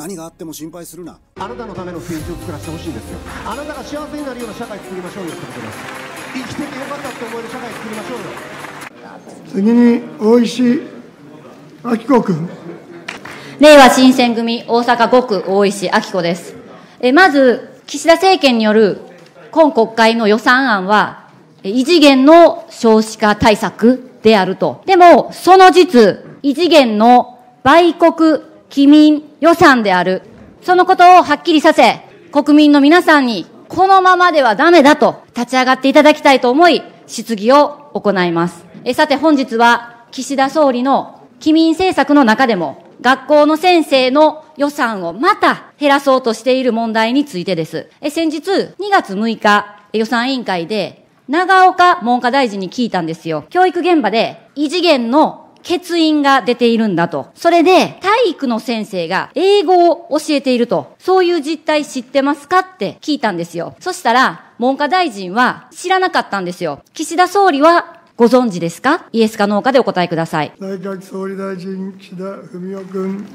何があっても心配するなあなたのための政治を作らせてほしいんですよあなたが幸せになるような社会作りましょうよってことです生きててよかったっ思える社会作りましょうよ次に大石明子君令和新選組大阪5区大石明子ですえまず岸田政権による今国会の予算案は異次元の少子化対策であると。でも、その実、異次元の売国、機民予算である。そのことをはっきりさせ、国民の皆さんに、このままではダメだと立ち上がっていただきたいと思い、質疑を行います。えさて本日は、岸田総理の機民政策の中でも、学校の先生の予算をまた減らそうとしている問題についてです。え先日、2月6日、予算委員会で、長岡文科大臣に聞いたんですよ。教育現場で異次元の欠員が出ているんだと。それで、体育の先生が英語を教えていると。そういう実態知ってますかって聞いたんですよ。そしたら、文科大臣は知らなかったんですよ。岸田総理はご存知ですかイエスかノーかでお答えください。内閣総理大臣、岸田文雄君。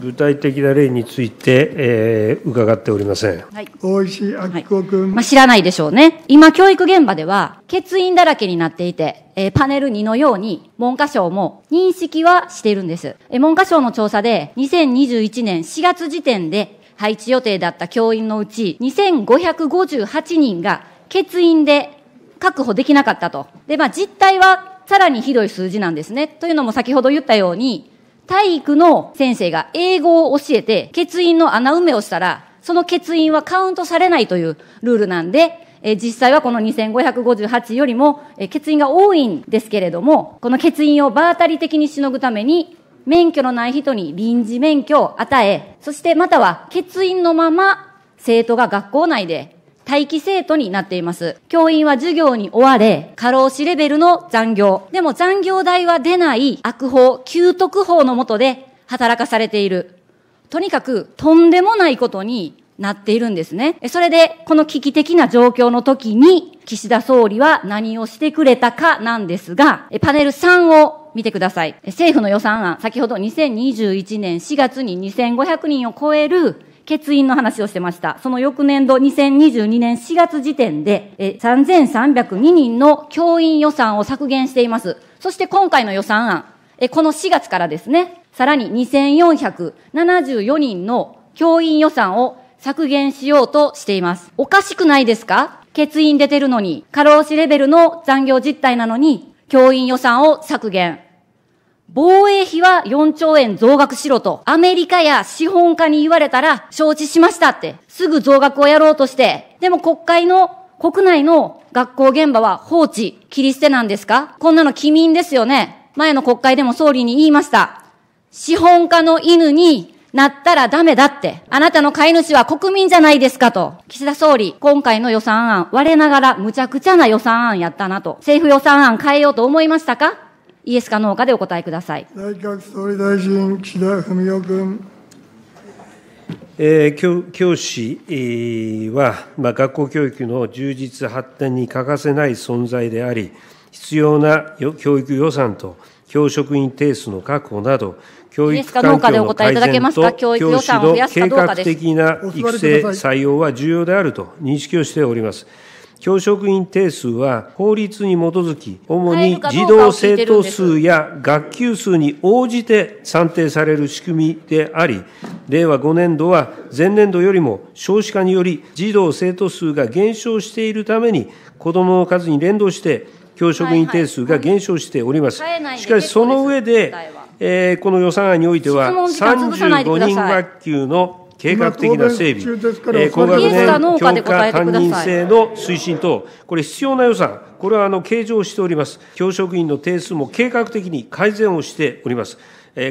具体的な例について、えー、伺っておりません。はい、大石明子君、はい、まあ、知らないでしょうね。今、教育現場では、欠員だらけになっていて、えー、パネル2のように、文科省も認識はしているんです。えー、文科省の調査で、2021年4月時点で、配置予定だった教員のうち、2558人が欠員で確保できなかったと。で、まあ、実態はさらにひどい数字なんですね。というのも先ほど言ったように、体育の先生が英語を教えて、欠員の穴埋めをしたら、その欠員はカウントされないというルールなんで、え実際はこの2558よりも、え欠員が多いんですけれども、この欠員を場当たり的にしのぐために、免許のない人に臨時免許を与え、そしてまたは欠員のまま生徒が学校内で待機生徒になっています。教員は授業に追われ、過労死レベルの残業。でも残業代は出ない悪法、給特法のもとで働かされている。とにかく、とんでもないことになっているんですね。それで、この危機的な状況の時に、岸田総理は何をしてくれたかなんですが、パネル3を見てください。政府の予算案、先ほど2021年4月に2500人を超える欠員の話をしてました。その翌年度、2022年4月時点で、え3302人の教員予算を削減しています。そして今回の予算案、えこの4月からですね、さらに2474人の教員予算を削減しようとしています。おかしくないですか欠員出てるのに、過労死レベルの残業実態なのに、教員予算を削減。防衛費は4兆円増額しろと、アメリカや資本家に言われたら承知しましたって、すぐ増額をやろうとして、でも国会の国内の学校現場は放置、切り捨てなんですかこんなの機民ですよね。前の国会でも総理に言いました。資本家の犬になったらダメだって。あなたの飼い主は国民じゃないですかと。岸田総理、今回の予算案、我ながら無茶苦茶な予算案やったなと。政府予算案変えようと思いましたかイエスかノーかでお答えください。内閣総理大臣、岸田文雄君。えー、教教師は、まあ、学校教育の充実発展に欠かせない存在であり、必要な教育予算と教職員定数の確保など、教育環境の改善と教師の計画的な育成採用は重要であると認識をしております。教職員定数は法律に基づき、主に児童生徒数や学級数に応じて算定される仕組みであり、令和5年度は前年度よりも少子化により児童生徒数が減少しているために、子どもの数に連動して、教職員定数が減少しております。しかし、その上で、えー、この予算案においては、35人学級の計画的な整備、高額年強化担任制の推進等、これ必要な予算、これはあの計上しております。教職員の定数も計画的に改善をしております。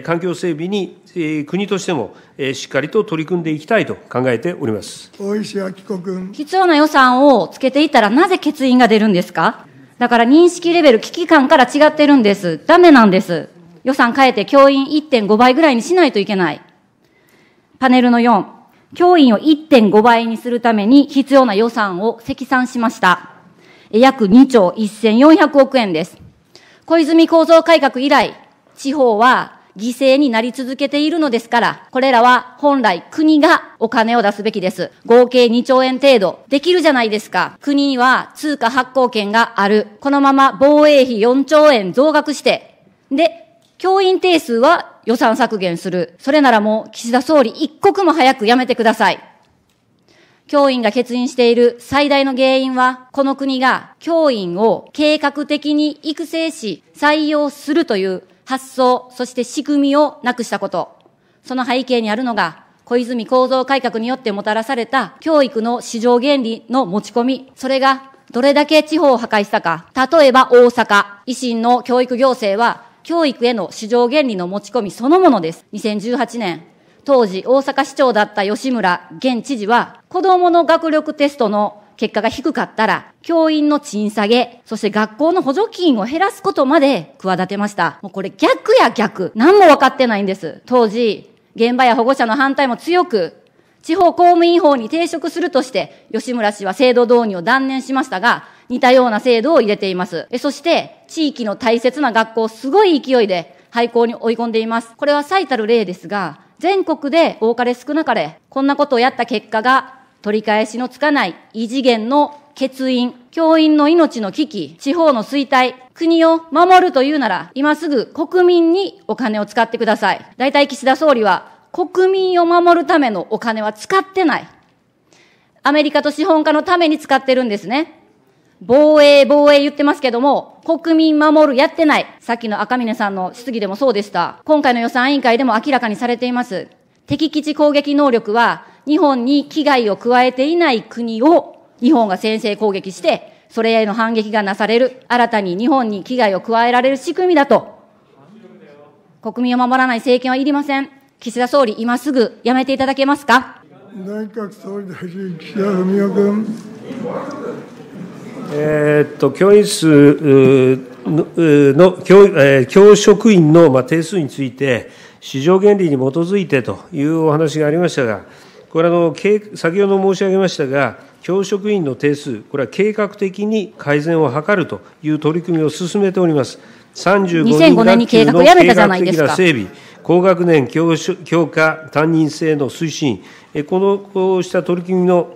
環境整備に国としてもしっかりと取り組んでいきたいと考えております大石明子君必要な予算をつけていたら、なぜ欠員が出るんですかだから認識レベル、危機感から違ってるんです、だめなんです、予算変えて教員1.5倍ぐらいにしないといけない。パネルの4、教員を1.5倍にするために必要な予算を積算しました。約2兆1400億円です。小泉構造改革以来、地方は犠牲になり続けているのですから、これらは本来国がお金を出すべきです。合計2兆円程度できるじゃないですか。国には通貨発行権がある。このまま防衛費4兆円増額して、で、教員定数は予算削減する。それならもう岸田総理一刻も早くやめてください。教員が欠員している最大の原因は、この国が教員を計画的に育成し、採用するという発想、そして仕組みをなくしたこと。その背景にあるのが、小泉構造改革によってもたらされた教育の市場原理の持ち込み、それがどれだけ地方を破壊したか。例えば大阪、維新の教育行政は教育への市場原理の持ち込みそのものです。2018年、当時大阪市長だった吉村現知事は、子供の学力テストの結果が低かったら、教員の賃下げ、そして学校の補助金を減らすことまで企てました。もうこれ逆や逆。何も分かってないんです。当時、現場や保護者の反対も強く、地方公務員法に抵触するとして、吉村氏は制度導入を断念しましたが、似たような制度を入れています。そして、地域の大切な学校、すごい勢いで廃校に追い込んでいます。これは最たる例ですが、全国で多かれ少なかれ、こんなことをやった結果が、取り返しのつかない異次元の欠員、教員の命の危機、地方の衰退、国を守るというなら、今すぐ国民にお金を使ってください。大体岸田総理は、国民を守るためのお金は使ってない。アメリカと資本家のために使ってるんですね。防衛、防衛言ってますけども、国民守るやってない。さっきの赤嶺さんの質疑でもそうでした。今回の予算委員会でも明らかにされています。敵基地攻撃能力は、日本に危害を加えていない国を、日本が先制攻撃して、それへの反撃がなされる、新たに日本に危害を加えられる仕組みだと。国民を守らない政権はいりません。岸田総理、今すぐ辞めていただけますか。内閣総理大臣、岸田文雄君。えー、っと教員数の教教職員の定数について、市場原理に基づいてというお話がありましたが、これあの、先ほど申し上げましたが、教職員の定数、これは計画的に改善を図るという取り組みを進めております。35人学級の計画的な整備、高学年教教科担任制の推進、このこうした取り組みの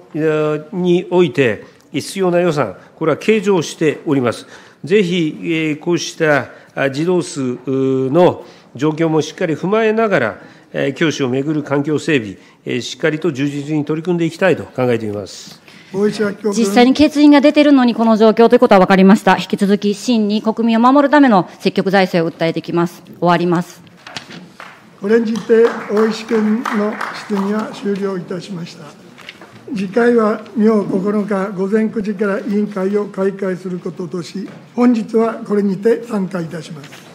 において、必要な予算、これは計上しております。ぜひ、こうした児童数の状況もしっかり踏まえながら、教師をめぐる環境整備、しっかりと充実に取り組んでいきたいと考えています。実際に欠員が出ているのにこの状況ということは分かりました。引き続き真に国民を守るための積極財政を訴えていきます。終わります。これにて大石君の質疑は終了いたしました。次回は明9日午前9時から委員会を開会することとし、本日はこれにて散会いたします。